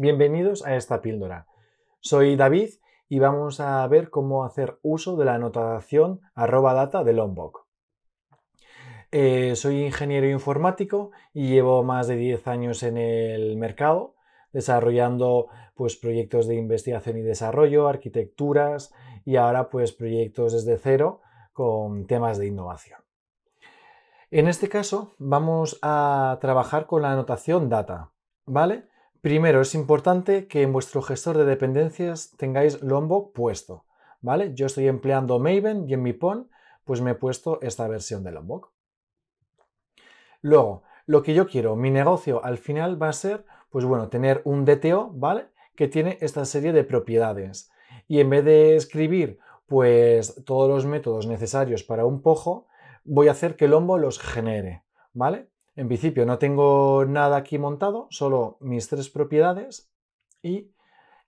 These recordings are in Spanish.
Bienvenidos a esta píldora. Soy David y vamos a ver cómo hacer uso de la anotación arroba data de Lombok. Eh, soy ingeniero informático y llevo más de 10 años en el mercado desarrollando pues, proyectos de investigación y desarrollo, arquitecturas y ahora pues, proyectos desde cero con temas de innovación. En este caso vamos a trabajar con la anotación data, ¿vale? Primero, es importante que en vuestro gestor de dependencias tengáis Lombok puesto, ¿vale? Yo estoy empleando Maven y en mi PON pues me he puesto esta versión de Lombok. Luego, lo que yo quiero, mi negocio al final va a ser, pues bueno, tener un DTO, ¿vale? Que tiene esta serie de propiedades. Y en vez de escribir, pues, todos los métodos necesarios para un POJO, voy a hacer que Lombok los genere, ¿vale? En principio no tengo nada aquí montado, solo mis tres propiedades y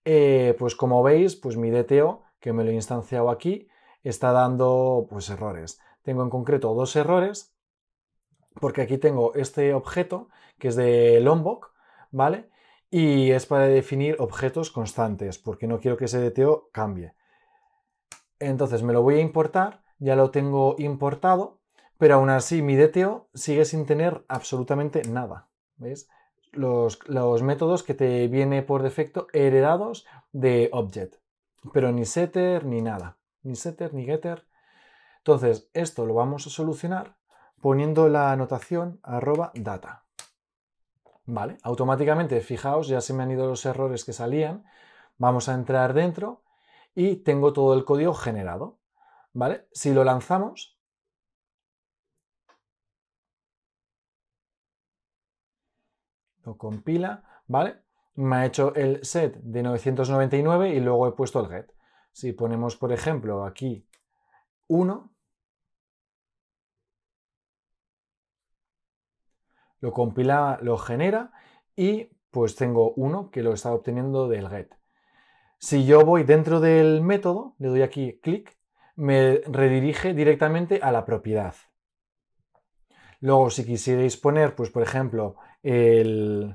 eh, pues como veis, pues mi DTO, que me lo he instanciado aquí, está dando pues errores. Tengo en concreto dos errores, porque aquí tengo este objeto, que es de Lombok, ¿vale? Y es para definir objetos constantes, porque no quiero que ese DTO cambie. Entonces me lo voy a importar, ya lo tengo importado, pero aún así, mi DTO sigue sin tener absolutamente nada. ¿Veis? Los, los, métodos que te viene por defecto heredados de Object. Pero ni setter ni nada. Ni setter ni getter. Entonces, esto lo vamos a solucionar poniendo la anotación arroba data. Vale, automáticamente, fijaos, ya se me han ido los errores que salían. Vamos a entrar dentro y tengo todo el código generado. ¿Vale? Si lo lanzamos, lo compila, ¿vale? Me ha hecho el set de 999 y luego he puesto el get. Si ponemos, por ejemplo, aquí 1, lo compila, lo genera y pues tengo 1 que lo está obteniendo del get. Si yo voy dentro del método, le doy aquí clic, me redirige directamente a la propiedad. Luego, si quisierais poner, pues por ejemplo, los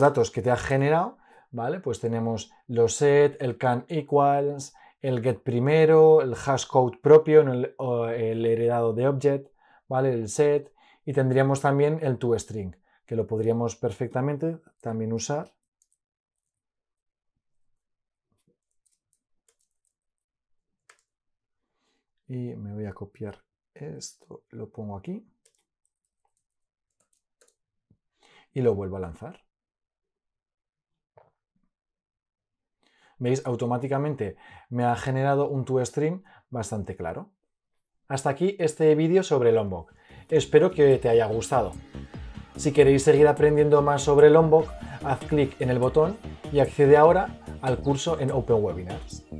datos que te ha generado, ¿vale? Pues tenemos los set, el can equals, el get primero, el hash code propio, el, el heredado de object, ¿vale? El set, y tendríamos también el toString, que lo podríamos perfectamente también usar. Y me voy a copiar esto, lo pongo aquí. y lo vuelvo a lanzar. Veis, automáticamente me ha generado un stream bastante claro. Hasta aquí este vídeo sobre el Lombok. Espero que te haya gustado. Si queréis seguir aprendiendo más sobre Lombok, haz clic en el botón y accede ahora al curso en Open Webinars.